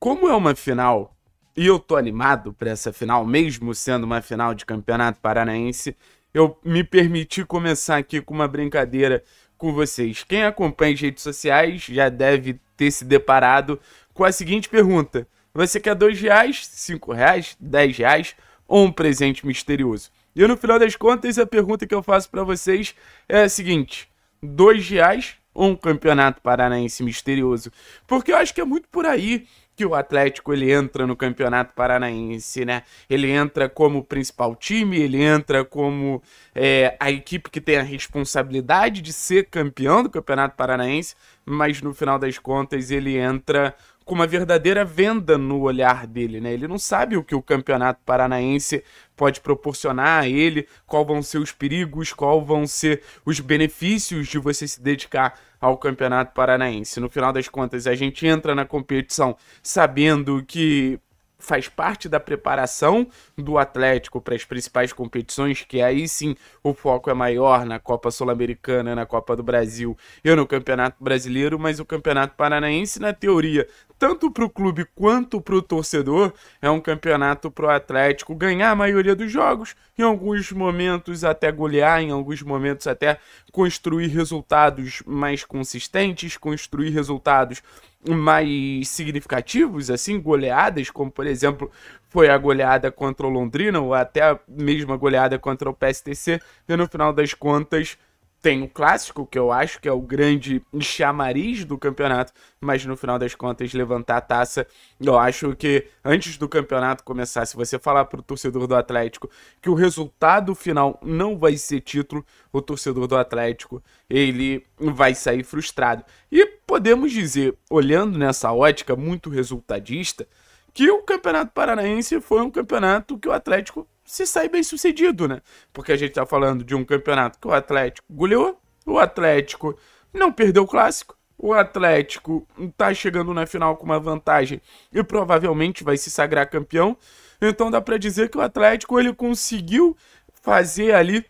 Como é uma final, e eu tô animado para essa final, mesmo sendo uma final de campeonato paranaense, eu me permiti começar aqui com uma brincadeira com vocês. Quem acompanha as redes sociais já deve ter se deparado com a seguinte pergunta: Você quer dois reais, cinco reais, dez reais ou um presente misterioso? E no final das contas, a pergunta que eu faço para vocês é a seguinte: dois reais ou um campeonato paranaense misterioso? Porque eu acho que é muito por aí que o Atlético ele entra no Campeonato Paranaense, né? Ele entra como principal time, ele entra como é, a equipe que tem a responsabilidade de ser campeão do Campeonato Paranaense, mas no final das contas ele entra com uma verdadeira venda no olhar dele, né? Ele não sabe o que o campeonato paranaense pode proporcionar a ele, qual vão ser os perigos, qual vão ser os benefícios de você se dedicar ao campeonato paranaense. No final das contas, a gente entra na competição sabendo que faz parte da preparação do Atlético para as principais competições, que aí sim o foco é maior na Copa Sul-Americana, na Copa do Brasil e no Campeonato Brasileiro, mas o Campeonato Paranaense, na teoria, tanto para o clube quanto para o torcedor, é um campeonato para o Atlético ganhar a maioria dos jogos, em alguns momentos até golear, em alguns momentos até construir resultados mais consistentes, construir resultados mais significativos, assim, goleadas, como por exemplo foi a goleada contra o Londrina ou até a mesma goleada contra o PSTC, e no final das contas tem o clássico, que eu acho que é o grande chamariz do campeonato, mas no final das contas, levantar a taça, eu acho que antes do campeonato começar, se você falar para o torcedor do Atlético que o resultado final não vai ser título, o torcedor do Atlético ele vai sair frustrado. E podemos dizer, olhando nessa ótica muito resultadista, que o Campeonato Paranaense foi um campeonato que o Atlético se sair bem sucedido, né? Porque a gente tá falando de um campeonato que o Atlético goleou, o Atlético não perdeu o clássico, o Atlético tá chegando na final com uma vantagem e provavelmente vai se sagrar campeão. Então dá para dizer que o Atlético ele conseguiu fazer ali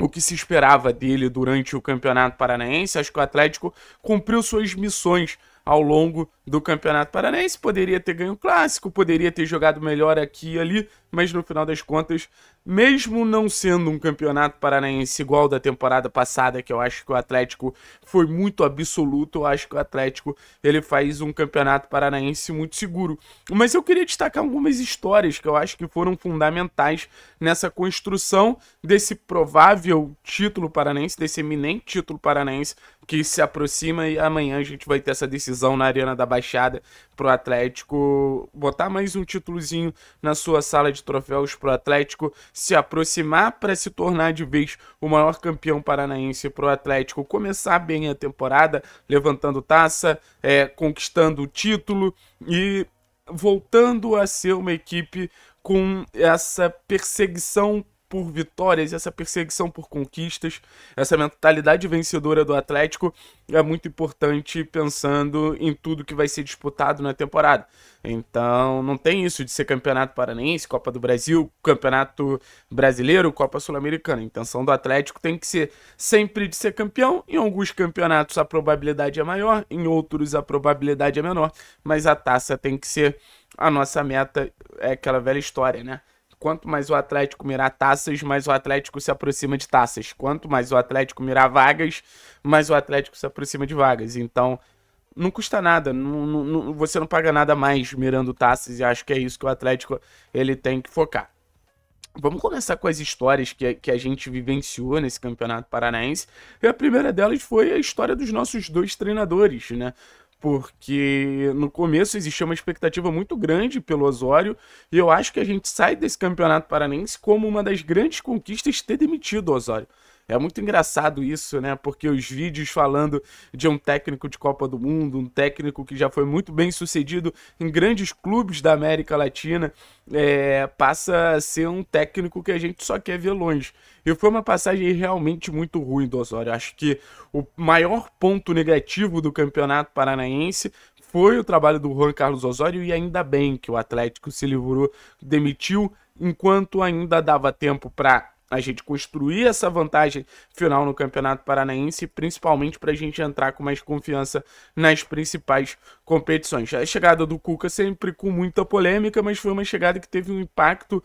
o que se esperava dele durante o Campeonato Paranaense. Acho que o Atlético cumpriu suas missões ao longo do Campeonato Paranaense. Poderia ter ganho o clássico, poderia ter jogado melhor aqui e ali, mas no final das contas, mesmo não sendo um Campeonato Paranaense igual da temporada passada, que eu acho que o Atlético foi muito absoluto, eu acho que o Atlético ele faz um Campeonato Paranaense muito seguro. Mas eu queria destacar algumas histórias que eu acho que foram fundamentais nessa construção desse provável título paranaense, desse eminente título paranaense que se aproxima e amanhã a gente vai ter essa decisão na Arena da Baixada pro Atlético botar mais um títulozinho na sua sala de troféus pro Atlético se aproximar para se tornar de vez o maior campeão paranaense pro Atlético começar bem a temporada levantando taça, é, conquistando o título e voltando a ser uma equipe com essa perseguição por vitórias, essa perseguição por conquistas, essa mentalidade vencedora do Atlético é muito importante pensando em tudo que vai ser disputado na temporada. Então, não tem isso de ser campeonato paranaense, Copa do Brasil, campeonato brasileiro, Copa Sul-Americana. A intenção do Atlético tem que ser sempre de ser campeão. Em alguns campeonatos a probabilidade é maior, em outros a probabilidade é menor, mas a taça tem que ser a nossa meta, é aquela velha história, né? Quanto mais o Atlético mirar taças, mais o Atlético se aproxima de taças. Quanto mais o Atlético mirar vagas, mais o Atlético se aproxima de vagas. Então, não custa nada. Não, não, você não paga nada mais mirando taças. E acho que é isso que o Atlético ele tem que focar. Vamos começar com as histórias que, que a gente vivenciou nesse Campeonato Paranaense. E a primeira delas foi a história dos nossos dois treinadores, né? porque no começo existia uma expectativa muito grande pelo Osório, e eu acho que a gente sai desse Campeonato Paranense como uma das grandes conquistas ter demitido o Osório. É muito engraçado isso, né? Porque os vídeos falando de um técnico de Copa do Mundo, um técnico que já foi muito bem sucedido em grandes clubes da América Latina, é, passa a ser um técnico que a gente só quer ver longe. E foi uma passagem realmente muito ruim do Osório. Acho que o maior ponto negativo do Campeonato Paranaense foi o trabalho do Juan Carlos Osório e ainda bem que o Atlético se livrou, demitiu, enquanto ainda dava tempo para a gente construir essa vantagem final no Campeonato Paranaense, principalmente para a gente entrar com mais confiança nas principais competições. A chegada do Cuca sempre com muita polêmica, mas foi uma chegada que teve um impacto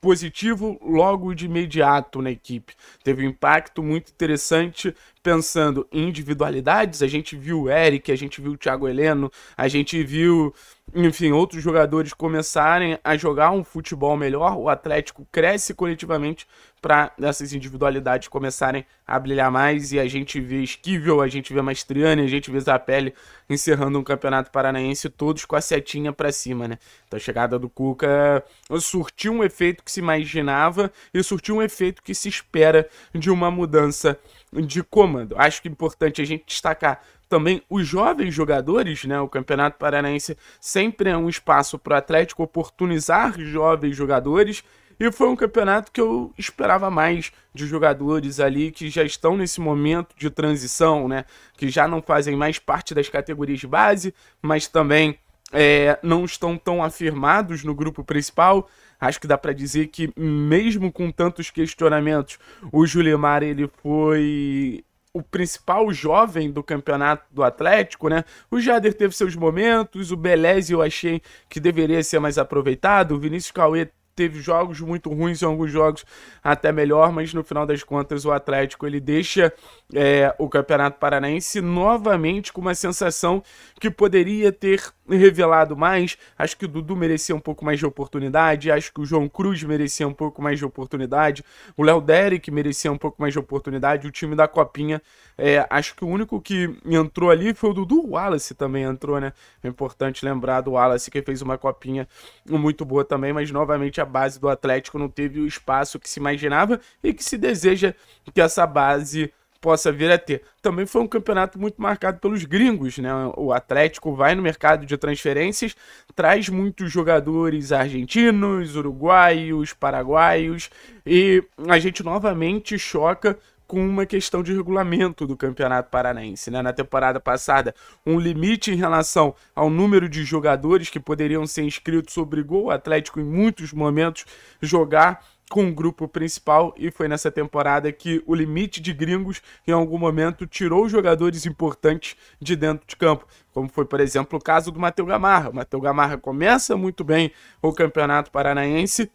positivo logo de imediato na equipe. Teve um impacto muito interessante pensando em individualidades, a gente viu o Eric, a gente viu o Thiago Heleno, a gente viu, enfim, outros jogadores começarem a jogar um futebol melhor, o Atlético cresce coletivamente para essas individualidades começarem a brilhar mais e a gente vê Esquivel, a gente vê Mastriani, a gente vê Zapelli encerrando um campeonato paranaense todos com a setinha para cima, né? Então a chegada do Cuca surtiu um efeito que se imaginava e surtiu um efeito que se espera de uma mudança de comando Acho que é importante a gente destacar também os jovens jogadores, né? O Campeonato Paranaense sempre é um espaço para o Atlético oportunizar jovens jogadores. E foi um campeonato que eu esperava mais de jogadores ali que já estão nesse momento de transição, né? Que já não fazem mais parte das categorias de base, mas também é, não estão tão afirmados no grupo principal. Acho que dá para dizer que, mesmo com tantos questionamentos, o Julimar ele foi o principal jovem do campeonato do Atlético, né? O Jader teve seus momentos, o Belez eu achei que deveria ser mais aproveitado, o Vinícius Cauê teve jogos muito ruins e alguns jogos até melhor, mas no final das contas o Atlético ele deixa é, o Campeonato Paranaense novamente com uma sensação que poderia ter revelado mais. Acho que o Dudu merecia um pouco mais de oportunidade, acho que o João Cruz merecia um pouco mais de oportunidade, o Léo Derek merecia um pouco mais de oportunidade, o time da Copinha, é, acho que o único que entrou ali foi o Dudu Wallace também entrou, né? É importante lembrar do Wallace que fez uma copinha muito boa também, mas novamente a base do Atlético não teve o espaço que se imaginava e que se deseja que essa base possa vir a ter. Também foi um campeonato muito marcado pelos gringos, né? O Atlético vai no mercado de transferências, traz muitos jogadores argentinos, uruguaios, paraguaios e a gente novamente choca com uma questão de regulamento do Campeonato Paranaense. Né? Na temporada passada, um limite em relação ao número de jogadores que poderiam ser inscritos obrigou o Atlético, em muitos momentos, jogar com o grupo principal e foi nessa temporada que o limite de gringos em algum momento tirou jogadores importantes de dentro de campo, como foi, por exemplo, o caso do Matheus Gamarra. O Matheus Gamarra começa muito bem o Campeonato Paranaense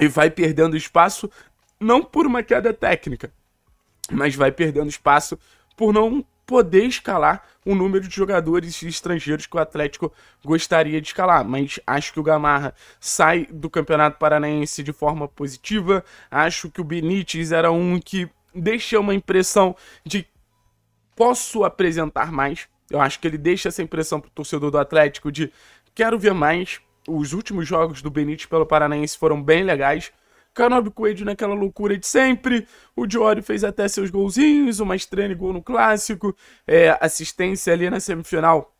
e vai perdendo espaço não por uma queda técnica, mas vai perdendo espaço por não poder escalar o número de jogadores estrangeiros que o Atlético gostaria de escalar. Mas acho que o Gamarra sai do Campeonato Paranaense de forma positiva. Acho que o Benítez era um que deixa uma impressão de posso apresentar mais. Eu acho que ele deixa essa impressão para o torcedor do Atlético de quero ver mais. Os últimos jogos do Benítez pelo Paranaense foram bem legais. Canob Coelho naquela loucura de sempre. O Diori fez até seus golzinhos, uma estreia e gol no clássico. É, assistência ali na semifinal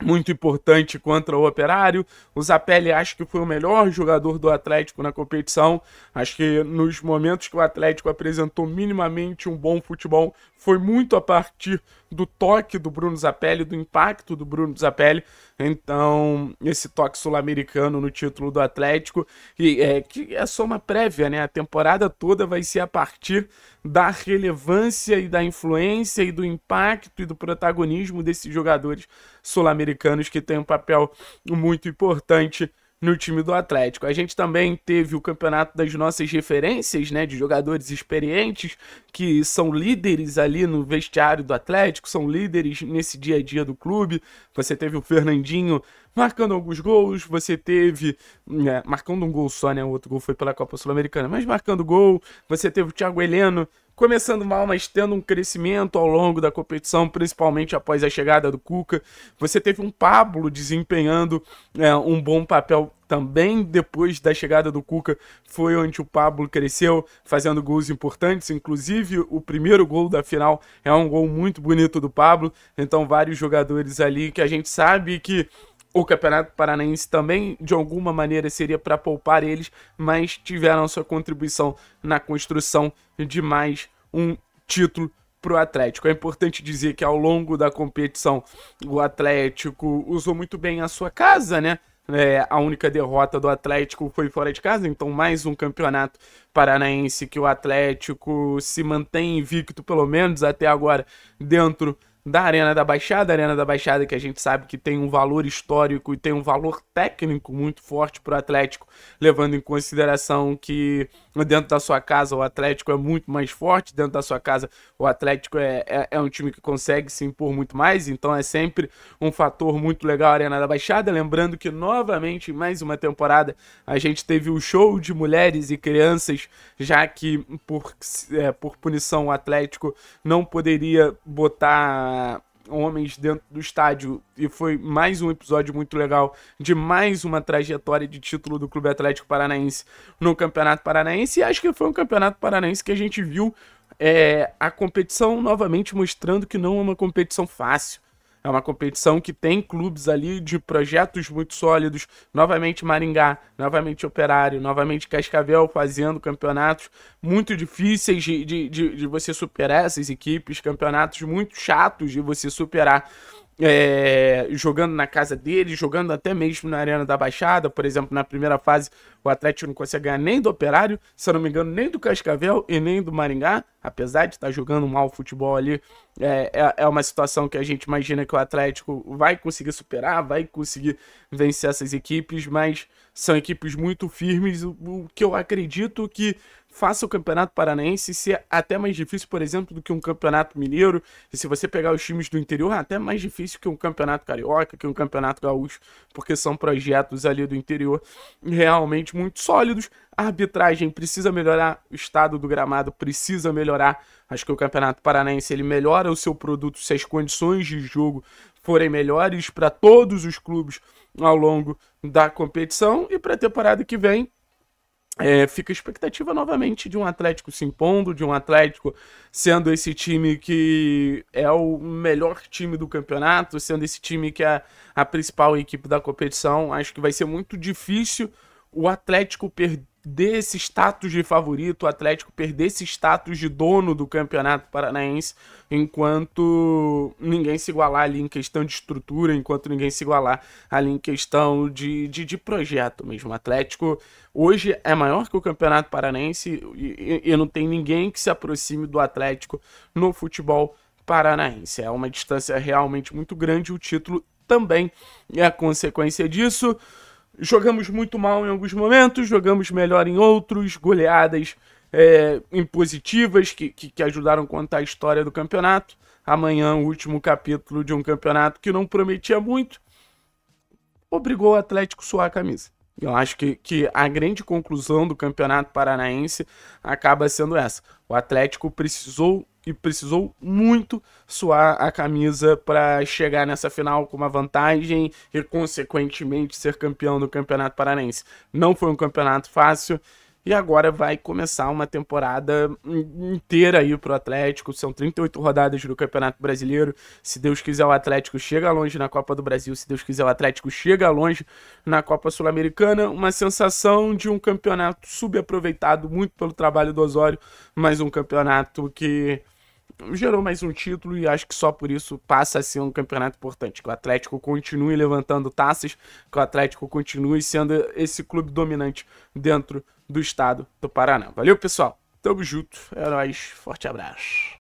muito importante contra o Operário. O Zapelli acho que foi o melhor jogador do Atlético na competição. Acho que nos momentos que o Atlético apresentou minimamente um bom futebol, foi muito a partir do toque do Bruno Zapelli, do impacto do Bruno Zapelli. Então, esse toque sul-americano no título do Atlético, e, é, que é só uma prévia, né? A temporada toda vai ser a partir da relevância e da influência e do impacto e do protagonismo desses jogadores sul-americanos que têm um papel muito importante no time do Atlético. A gente também teve o campeonato das nossas referências, né, de jogadores experientes que são líderes ali no vestiário do Atlético, são líderes nesse dia a dia do clube. Você teve o Fernandinho marcando alguns gols, você teve né, marcando um gol só, né, o outro gol foi pela Copa Sul-Americana, mas marcando gol, você teve o Thiago Heleno começando mal, mas tendo um crescimento ao longo da competição, principalmente após a chegada do Cuca. Você teve um Pablo desempenhando é, um bom papel também depois da chegada do Cuca foi onde o Pablo cresceu, fazendo gols importantes, inclusive o primeiro gol da final é um gol muito bonito do Pablo. Então vários jogadores ali que a gente sabe que o Campeonato Paranaense também, de alguma maneira, seria para poupar eles, mas tiveram sua contribuição na construção de mais um título para o Atlético. É importante dizer que ao longo da competição o Atlético usou muito bem a sua casa, né? É, a única derrota do Atlético foi fora de casa, então mais um campeonato paranaense que o Atlético se mantém invicto, pelo menos até agora, dentro da Arena da Baixada, Arena da Baixada que a gente sabe que tem um valor histórico e tem um valor técnico muito forte para o Atlético, levando em consideração que dentro da sua casa o Atlético é muito mais forte, dentro da sua casa o Atlético é, é, é um time que consegue se impor muito mais, então é sempre um fator muito legal a Arena da Baixada. Lembrando que novamente, mais uma temporada, a gente teve o show de mulheres e crianças, já que por, é, por punição o Atlético não poderia botar homens dentro do estádio. E foi mais um episódio muito legal de mais uma trajetória de título do Clube Atlético Paranaense no Campeonato Paranaense. E acho que foi um Campeonato Paranaense que a gente viu é, a competição novamente mostrando que não é uma competição fácil. É uma competição que tem clubes ali de projetos muito sólidos. Novamente Maringá, novamente Operário, novamente Cascavel fazendo campeonatos muito difíceis de, de, de, de você superar essas equipes, campeonatos muito chatos de você superar é, jogando na casa dele, jogando até mesmo na Arena da Baixada, por exemplo, na primeira fase, o Atlético não consegue ganhar nem do Operário, se eu não me engano, nem do Cascavel e nem do Maringá, apesar de estar tá jogando mal o futebol ali, é, é, é uma situação que a gente imagina que o Atlético vai conseguir superar, vai conseguir vencer essas equipes, mas são equipes muito firmes, o que eu acredito que faça o Campeonato Paranaense ser é até mais difícil, por exemplo, do que um Campeonato Mineiro. E se você pegar os times do interior, é até mais difícil que um Campeonato Carioca, que um Campeonato Gaúcho, porque são projetos ali do interior realmente muito sólidos. A arbitragem precisa melhorar, o estado do gramado precisa melhorar. Acho que o Campeonato Paranaense ele melhora o seu produto se as condições de jogo forem melhores para todos os clubes ao longo da competição. E para a temporada que vem, é, fica a expectativa novamente de um Atlético se impondo, de um Atlético sendo esse time que é o melhor time do campeonato, sendo esse time que é a principal equipe da competição. Acho que vai ser muito difícil o Atlético per desse status de favorito, o Atlético perder esse status de dono do Campeonato Paranaense, enquanto ninguém se igualar ali em questão de estrutura, enquanto ninguém se igualar ali em questão de, de, de projeto mesmo. O Atlético hoje é maior que o Campeonato Paranaense e, e, e não tem ninguém que se aproxime do Atlético no futebol paranaense. É uma distância realmente muito grande, o título também é consequência disso. Jogamos muito mal em alguns momentos, jogamos melhor em outros, goleadas é, impositivas que, que, que ajudaram a contar a história do campeonato. Amanhã, o último capítulo de um campeonato que não prometia muito, obrigou o Atlético a suar a camisa. Eu acho que, que a grande conclusão do Campeonato Paranaense acaba sendo essa. O Atlético precisou e precisou muito suar a camisa para chegar nessa final com uma vantagem e, consequentemente, ser campeão do Campeonato Paranense. Não foi um campeonato fácil e agora vai começar uma temporada inteira aí pro Atlético. São 38 rodadas do Campeonato Brasileiro. Se Deus quiser, o Atlético chega longe na Copa do Brasil. Se Deus quiser, o Atlético chega longe na Copa Sul-Americana. Uma sensação de um campeonato subaproveitado muito pelo trabalho do Osório, mas um campeonato que gerou mais um título e acho que só por isso passa a ser um campeonato importante. Que o Atlético continue levantando taças, que o Atlético continue sendo esse clube dominante dentro do estado do Paraná. Valeu, pessoal. Tamo junto. É nóis. Forte abraço.